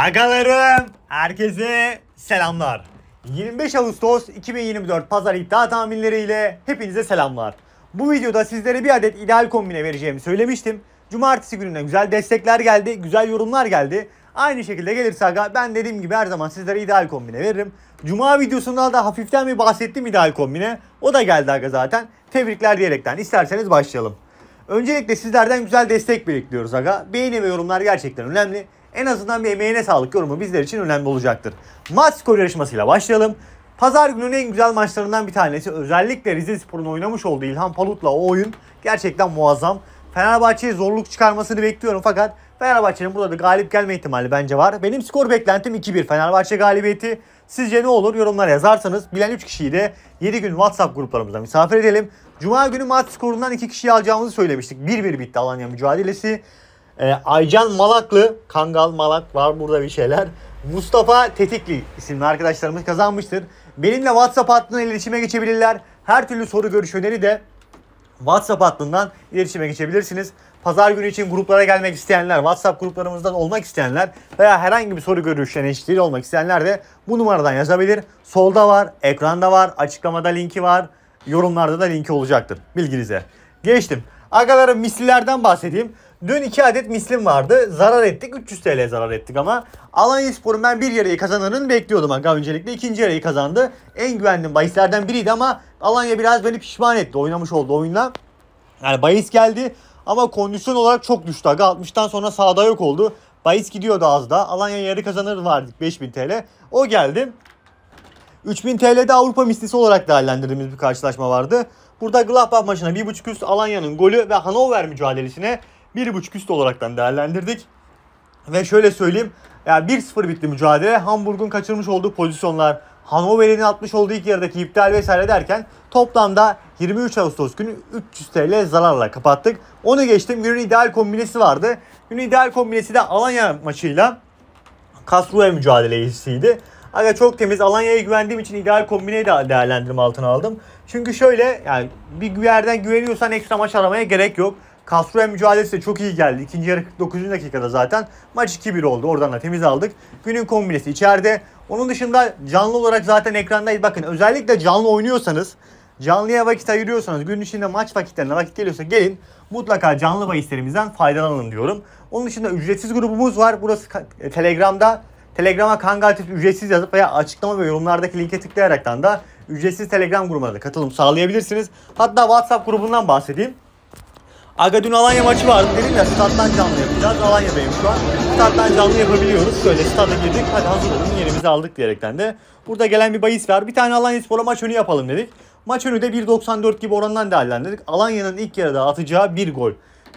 Agalarım, herkese selamlar. 25 Ağustos 2024 pazar iddia tahminleriyle hepinize selamlar. Bu videoda sizlere bir adet ideal kombine vereceğimi söylemiştim. Cumartesi gününe güzel destekler geldi, güzel yorumlar geldi. Aynı şekilde gelirse aga ben dediğim gibi her zaman sizlere ideal kombine veririm. Cuma videosunda da hafiften bir bahsettim ideal kombine. O da geldi aga zaten. Tebrikler diyerekten isterseniz başlayalım. Öncelikle sizlerden güzel destek bekliyoruz aga. Beğeni ve yorumlar gerçekten önemli. En azından bir emeğine sağlık yorumu bizler için önemli olacaktır. Maç skor yarışmasıyla başlayalım. Pazar gününün en güzel maçlarından bir tanesi. Özellikle Rize Spor'un oynamış olduğu İlhan Palut'la o oyun gerçekten muazzam. Fenerbahçe'ye zorluk çıkarmasını bekliyorum fakat Fenerbahçe'nin burada da galip gelme ihtimali bence var. Benim skor beklentim 2-1 Fenerbahçe galibiyeti. Sizce ne olur yorumlara yazarsanız bilen 3 kişiyi de 7 gün WhatsApp gruplarımıza misafir edelim. Cuma günü maç skorundan 2 kişiyi alacağımızı söylemiştik. 1-1 bitti Alanya mücadelesi. E, Aycan Malaklı, Kangal Malak var burada bir şeyler. Mustafa Tetikli isimli arkadaşlarımız kazanmıştır. Benimle WhatsApp hattından iletişime geçebilirler. Her türlü soru görüş öneri de WhatsApp hattından iletişime geçebilirsiniz. Pazar günü için gruplara gelmek isteyenler, WhatsApp gruplarımızdan olmak isteyenler veya herhangi bir soru görüş eşitliği olmak isteyenler de bu numaradan yazabilir. Solda var, ekranda var, açıklamada linki var, yorumlarda da linki olacaktır. Bilginize. Geçtim. Agalarım misillerden bahsedeyim. Dün 2 adet mislim vardı. Zarar ettik. 300 TL zarar ettik ama Alanya Spor'un ben bir yarayı kazananını bekliyordum aga öncelikle. ikinci yarayı kazandı. En güvendiğim bahislerden biriydi ama Alanya biraz beni pişman etti. Oynamış oldu oyunla. Yani bahis geldi ama kondisyon olarak çok düştü aga. 60'tan sonra sağda yok oldu. Bahis gidiyordu az da. Alanya yarı kazanır vardık 5000 TL. O geldi. 3000 TL'de Avrupa mislisi olarak değerlendirdiğimiz bir karşılaşma vardı. Burada Gladbach maçına 1.5 üst Alanya'nın golü ve Hanover mücadelesine 1.5 üst olaraktan değerlendirdik. Ve şöyle söyleyeyim. Yani 1-0 bitti mücadele. Hamburg'un kaçırmış olduğu pozisyonlar, Hanover'in atmış olduğu ilk yarıdaki iptal vesaire derken toplamda 23 Ağustos günü 300 TL zararla kapattık. Onu geçtim. Günün ideal kombinesi vardı. Günün ideal kombinesi de Alanya maçıyla Kasrua mücadelesiydi. Aga çok temiz. Alanya'ya güvendiğim için ideal kombineyi de değerlendirme altına aldım. Çünkü şöyle yani bir yerden güveniyorsan ekstra maç aramaya gerek yok. Castro'ya mücadelesi de çok iyi geldi. İkinci yarı 49. dakikada zaten. Maç 2-1 oldu. Oradan da temiz aldık. Günün kombinesi içeride. Onun dışında canlı olarak zaten ekrandayız. Bakın özellikle canlı oynuyorsanız canlıya vakit ayırıyorsanız, gün içinde maç vakitlerine vakit geliyorsa gelin mutlaka canlı bahislerimizden faydalanın diyorum. Onun dışında ücretsiz grubumuz var. Burası e, Telegram'da. Telegram'a Kangaltif ücretsiz yazıp veya açıklama ve yorumlardaki linke tıklayaraktan da ücretsiz Telegram grubuna da katılım sağlayabilirsiniz. Hatta WhatsApp grubundan bahsedeyim. Aga dün Alanya maçı vardı dedim ya stat'tan canlı yapacağız. Alanya'dayım şu an. Stat'tan canlı yapabiliyoruz. Şöyle stada girdik. Hadi hazır olun yerimizi aldık diyerekten de. Burada gelen bir bahis var. Bir tane Alanya Spor'a maç önü yapalım dedik. Maç önü de 1.94 gibi orandan değerlendirdik. Alanya'nın ilk yarıda atacağı bir gol.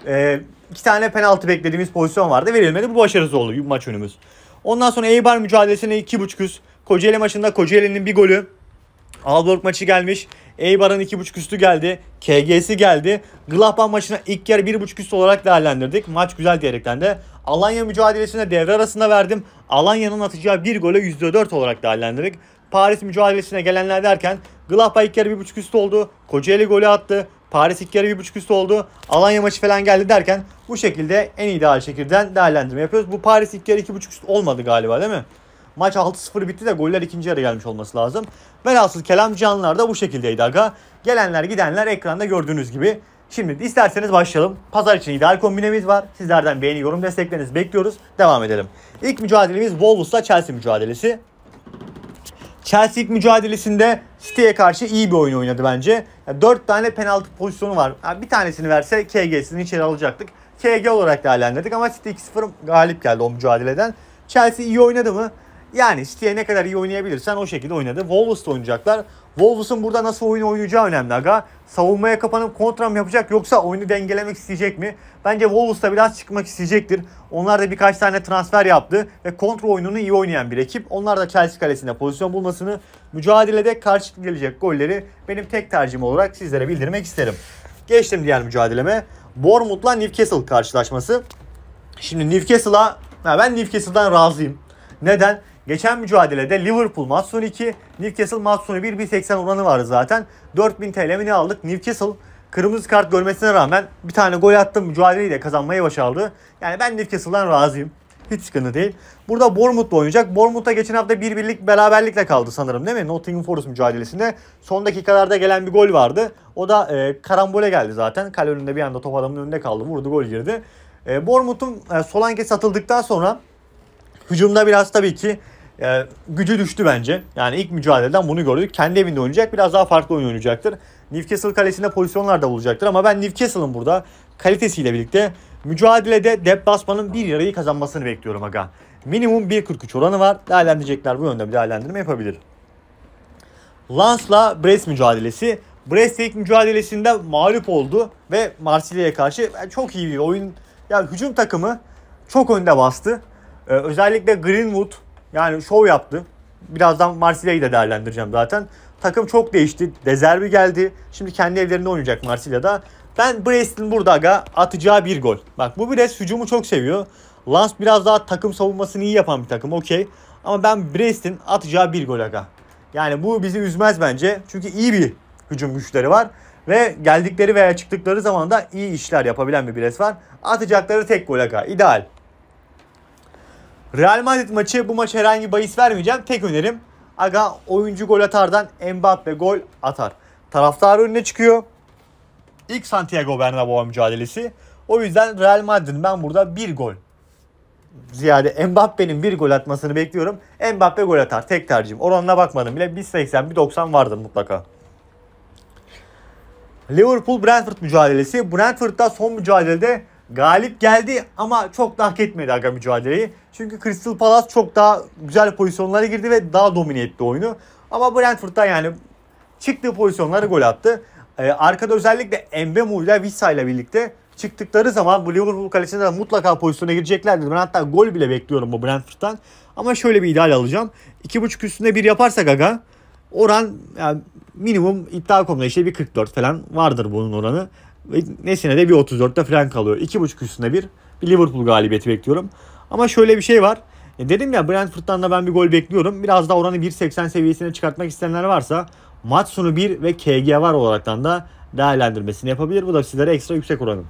Ee, iki tane penaltı beklediğimiz pozisyon vardı. Verilmedi. Bu başarısız oldu maç önümüz. Ondan sonra Eibar mücadelesine 2.5 üst. Kocaeli maçında Kocaeli'nin bir golü Alborg maçı gelmiş. Eibar'ın 2.5 üstü geldi. KG'si geldi. Gladbach maçına ilk yer 1.5 üstü olarak değerlendirdik. Maç güzel diyerekten de. Alanya mücadelesine devre arasında verdim. Alanya'nın atacağı bir gole %4 olarak değerlendirdik. Paris mücadelesine gelenler derken Gladbach ilk yarı 1.5 üstü oldu. Kocaeli golü attı. Paris ilk yarı 1.5 üstü oldu. Alanya maçı falan geldi derken bu şekilde en ideal şekilde değerlendirme yapıyoruz. Bu Paris ilk yarı 2.5 üstü olmadı galiba değil mi? Maç 6-0 bitti de goller ikinci yarı gelmiş olması lazım. Velhasıl kelam canlar da bu şekildeydi aga. Gelenler gidenler ekranda gördüğünüz gibi. Şimdi isterseniz başlayalım. Pazar için ideal kombinemiz var. Sizlerden beğeni, yorum, desteklerinizi bekliyoruz. Devam edelim. İlk mücadelemiz Wolves'la Chelsea mücadelesi. Chelsea ilk mücadelesinde City'ye karşı iyi bir oyun oynadı bence. Yani 4 tane penaltı pozisyonu var. Yani bir tanesini verse KG'sini içeri alacaktık. KG olarak değerlendirdik ama City 2-0 galip geldi o mücadeleden. Chelsea iyi oynadı mı? Yani City'ye ne kadar iyi oynayabilirsen o şekilde oynadı. Wolves'la oynayacaklar. Wolves'un burada nasıl oyun oynayacağı önemli aga. Savunmaya kapanıp kontra mı yapacak yoksa oyunu dengelemek isteyecek mi? Bence Wolves da biraz çıkmak isteyecektir. Onlar da birkaç tane transfer yaptı ve kontra oyununu iyi oynayan bir ekip. Onlar da Chelsea kalesinde pozisyon bulmasını, mücadelede karşı gelecek golleri benim tek tercihim olarak sizlere bildirmek isterim. Geçtim diğer mücadeleme. Bournemouth'la Newcastle karşılaşması. Şimdi Newcastle'a ben Newcastle'dan razıyım. Neden? Geçen mücadelede Liverpool maç sonu 2, Newcastle maç sonu 1, 1.80 oranı vardı zaten. 4000 TL mi ne aldık? Newcastle kırmızı kart görmesine rağmen bir tane gol attı mücadeleyi de kazanmayı başardı. Yani ben Newcastle'dan razıyım. Hiç sıkıntı değil. Burada Bournemouth'la oynayacak. Bournemouth'a geçen hafta bir birlik beraberlikle kaldı sanırım değil mi? Nottingham Forest mücadelesinde. Son dakikalarda gelen bir gol vardı. O da e, karambole geldi zaten. Kale önünde bir anda top adamın önünde kaldı. Vurdu gol girdi. E, Bournemouth'un e, Solanke satıldıktan sonra hücumda biraz tabii ki e, gücü düştü bence. Yani ilk mücadeleden bunu gördük. Kendi evinde oynayacak. Biraz daha farklı oyun oynayacaktır. Newcastle kalesinde pozisyonlar da bulacaktır. Ama ben Newcastle'ın burada kalitesiyle birlikte mücadelede deplasmanın bir yarayı kazanmasını bekliyorum aga. Minimum 1.43 oranı var. Değerlendirecekler bu yönde bir değerlendirme yapabilir. Lans'la Brest mücadelesi. Brest ilk mücadelesinde mağlup oldu ve Marsilya'ya karşı e, çok iyi bir oyun. Ya hücum takımı çok önde bastı. Ee, özellikle Greenwood yani şov yaptı. Birazdan Marsilya'yı da değerlendireceğim zaten. Takım çok değişti. Dezerbi geldi. Şimdi kendi evlerinde oynayacak Marsilya'da. Ben Brest'in burada aga atacağı bir gol. Bak bu Brest hücumu çok seviyor. Lance biraz daha takım savunmasını iyi yapan bir takım okey. Ama ben Brest'in atacağı bir gol aga. Yani bu bizi üzmez bence. Çünkü iyi bir hücum güçleri var. Ve geldikleri veya çıktıkları zaman da iyi işler yapabilen bir Brest var. Atacakları tek gol aga. İdeal. Real Madrid maçı bu maç herhangi bahis vermeyeceğim. Tek önerim aga oyuncu gol atardan Mbappe gol atar. Taraftar önüne çıkıyor. İlk Santiago Bernabeu mücadelesi. O yüzden Real Madrid'in ben burada bir gol ziyade Mbappe'nin bir gol atmasını bekliyorum. Mbappe gol atar. Tek tercihim. Oranına bakmadım bile. 1.80, 1.90 vardır mutlaka. Liverpool-Brentford mücadelesi. Brentford'da son mücadelede galip geldi ama çok da hak etmedi aga mücadeleyi. Çünkü Crystal Palace çok daha güzel pozisyonlara girdi ve daha domine etti oyunu. Ama Brentford'da yani çıktığı pozisyonlara gol attı. Ee, arkada özellikle Mbemo ile Vissa ile birlikte çıktıkları zaman bu Liverpool kalesine mutlaka pozisyona gireceklerdir. Ben hatta gol bile bekliyorum bu Brentford'dan. Ama şöyle bir ideal alacağım. 2.5 üstünde bir yaparsak aga oran yani minimum iddia konuda işte bir 44 falan vardır bunun oranı. Nesine de bir 34'te falan kalıyor. 2.5 üstünde bir, bir Liverpool galibiyeti bekliyorum. Ama şöyle bir şey var. E dedim ya Brentford'dan da ben bir gol bekliyorum. Biraz daha oranı 1.80 seviyesine çıkartmak isteyenler varsa matsunu sonu 1 ve KG var olaraktan da değerlendirmesini yapabilir. Bu da sizlere ekstra yüksek oranım.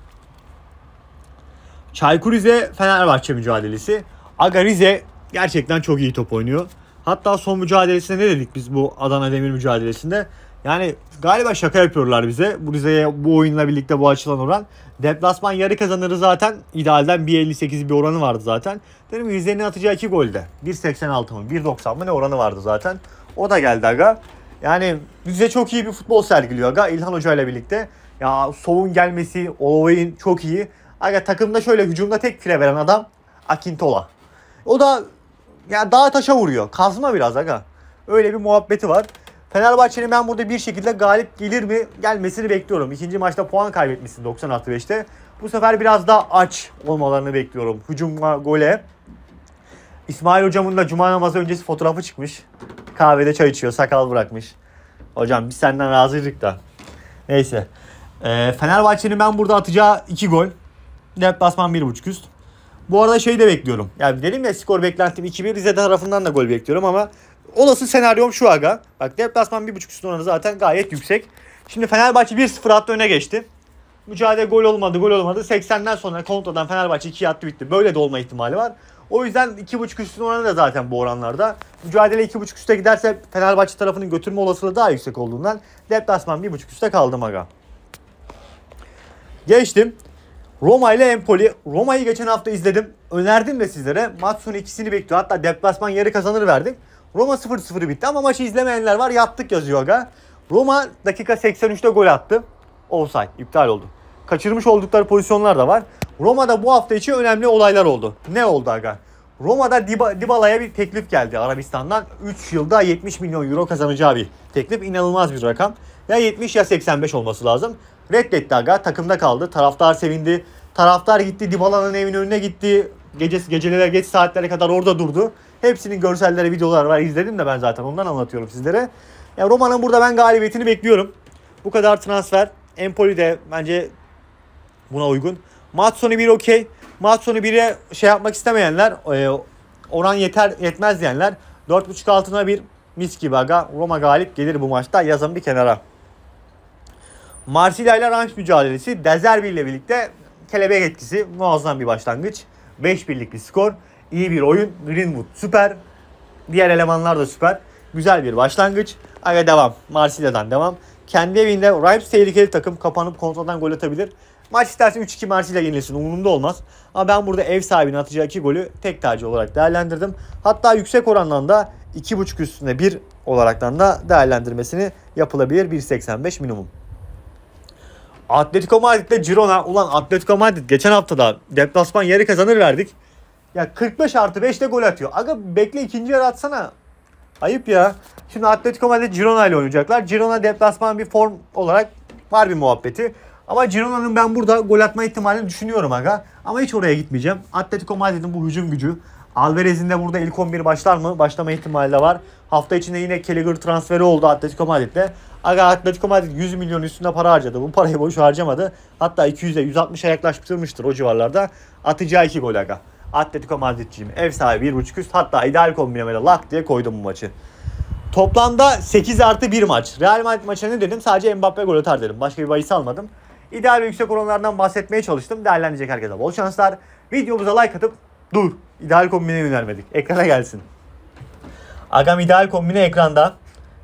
Çaykur Rize Fenerbahçe mücadelesi. Aga Rize gerçekten çok iyi top oynuyor. Hatta son mücadelesinde ne dedik biz bu Adana Demir mücadelesinde? Yani galiba şaka yapıyorlar bize. Bu Rize'ye bu oyunla birlikte bu açılan oran. Deplasman yarı kazanırı zaten. idealden 1.58 bir oranı vardı zaten. Dedim Rize'nin atacağı iki golde. 1.86 mı 1.90 mı ne oranı vardı zaten. O da geldi aga. Yani Rize çok iyi bir futbol sergiliyor aga İlhan Hoca ile birlikte. Ya Sov'un gelmesi, Olovay'ın çok iyi. Aga takımda şöyle hücumda tek fire veren adam Akintola. O da ya yani daha taşa vuruyor. Kazma biraz aga. Öyle bir muhabbeti var. Fenerbahçe'nin ben burada bir şekilde galip gelir mi gelmesini bekliyorum. İkinci maçta puan kaybetmişsin 96 5'te. Bu sefer biraz daha aç olmalarını bekliyorum. Hücuma, gole. İsmail hocamın da cuma namazı öncesi fotoğrafı çıkmış. Kahvede çay içiyor, sakal bırakmış. Hocam biz senden razıydık da. Neyse. Ee, Fenerbahçe'nin ben burada atacağı 2 gol. Deplasman 1.5 üst. Bu arada şey de bekliyorum. yani dedim ya skor beklentim 2-1 Rize tarafından da gol bekliyorum ama olası senaryom şu aga. Bak deplasman 1.5 üstün oranı zaten gayet yüksek. Şimdi Fenerbahçe 1-0 attı öne geçti. Mücadele gol olmadı, gol olmadı. 80'den sonra kontradan Fenerbahçe 2 attı bitti. Böyle de olma ihtimali var. O yüzden 2.5 üstün oranı da zaten bu oranlarda. Mücadele 2.5 üstte giderse Fenerbahçe tarafının götürme olasılığı daha yüksek olduğundan deplasman 1.5 üstte kaldı aga. Geçtim. Roma ile Empoli. Roma'yı geçen hafta izledim. Önerdim de sizlere. Maç ikisini bekliyor. Hatta deplasman yarı kazanır verdik. Roma 0-0 bitti ama maçı izlemeyenler var yattık yazıyor aga. Roma dakika 83'te gol attı. olsay, iptal oldu. Kaçırmış oldukları pozisyonlar da var. Roma'da bu hafta için önemli olaylar oldu. Ne oldu aga? Roma'da Dybala'ya bir teklif geldi Arabistan'dan. 3 yılda 70 milyon euro kazanacağı bir teklif. İnanılmaz bir rakam. Ya 70 ya 85 olması lazım. Reddetti aga. Takımda kaldı. Taraftar sevindi. Taraftar gitti. Dybala'nın evinin önüne gitti. Gecesi gecelere geç saatlere kadar orada durdu. Hepsinin görselleri, videoları var. İzledim de ben zaten ondan anlatıyorum sizlere. Yani Roma'nın burada ben galibiyetini bekliyorum. Bu kadar transfer. Empoli de bence buna uygun. Maç sonu 1 okey. Maç sonu 1'e şey yapmak istemeyenler, e, oran yeter yetmez diyenler 4.5 altına bir mis gibi aga. Roma galip gelir bu maçta. Yazın bir kenara. Marsilya ile Rams mücadelesi Dezerbi ile birlikte kelebek etkisi muazzam bir başlangıç. 5 birlik bir skor iyi bir oyun. Greenwood süper. Diğer elemanlar da süper. Güzel bir başlangıç. Aga devam. Marsilya'dan devam. Kendi evinde Rives tehlikeli takım kapanıp kontradan gol atabilir. Maç isterse 3-2 Marsilya yenilsin umurumda olmaz. Ama ben burada ev sahibinin atacağı 2 golü tek tercih olarak değerlendirdim. Hatta yüksek orandan da 2.5 üstüne 1 olaraktan da değerlendirmesini yapılabilir 1.85 minimum. Atletico Madrid'de Girona. Ulan Atletico Madrid geçen haftada deplasman yeri kazanır verdik. Ya 45 artı 5'te gol atıyor. Aga bekle ikinci yarı atsana. Ayıp ya. Şimdi Atletico Madrid Girona ile oynayacaklar. Girona deplasman bir form olarak var bir muhabbeti. Ama Girona'nın ben burada gol atma ihtimalini düşünüyorum aga. Ama hiç oraya gitmeyeceğim. Atletico Madrid'in bu hücum gücü. Alvarez'in de burada ilk 11 başlar mı? Başlama ihtimali de var. Hafta içinde yine Kelleger transferi oldu Atletico Madrid'de. Aga Atletico Madrid 100 milyon üstünde para harcadı. Bu parayı boş harcamadı. Hatta 200'e 160'a yaklaştırmıştır o civarlarda. Atacağı 2 gol aga. Atletico Madrid'ciyim. Ev sahibi 1.5 üst hatta ideal kombinamayla lak diye koydum bu maçı. Toplamda 8 artı 1 maç. Real Madrid maçına ne dedim? Sadece Mbappe gol atar dedim. Başka bir bahis almadım. İdeal ve yüksek oranlardan bahsetmeye çalıştım. Değerlendirecek herkese bol şanslar. Videomuza like atıp dur. İdeal kombine önermedik. Ekrana gelsin. Agam ideal kombine ekranda.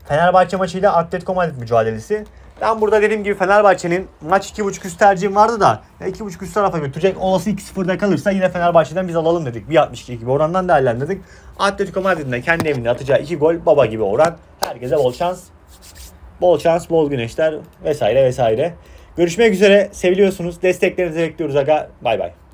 Fenerbahçe maçıyla Atletico Madrid mücadelesi. Ben burada dediğim gibi Fenerbahçe'nin maç 2.5 üst tercihim vardı da 2.5 üst tarafa götürecek. Olası 2-0'da kalırsa yine Fenerbahçe'den biz alalım dedik. 1.62 gibi orandan değerlendirdik. Atletico Madrid'in de kendi evinde atacağı 2 gol baba gibi oran. Herkese bol şans. Bol şans, bol güneşler vesaire vesaire. Görüşmek üzere. Seviliyorsunuz. Desteklerinizi bekliyoruz aga. Bay bay.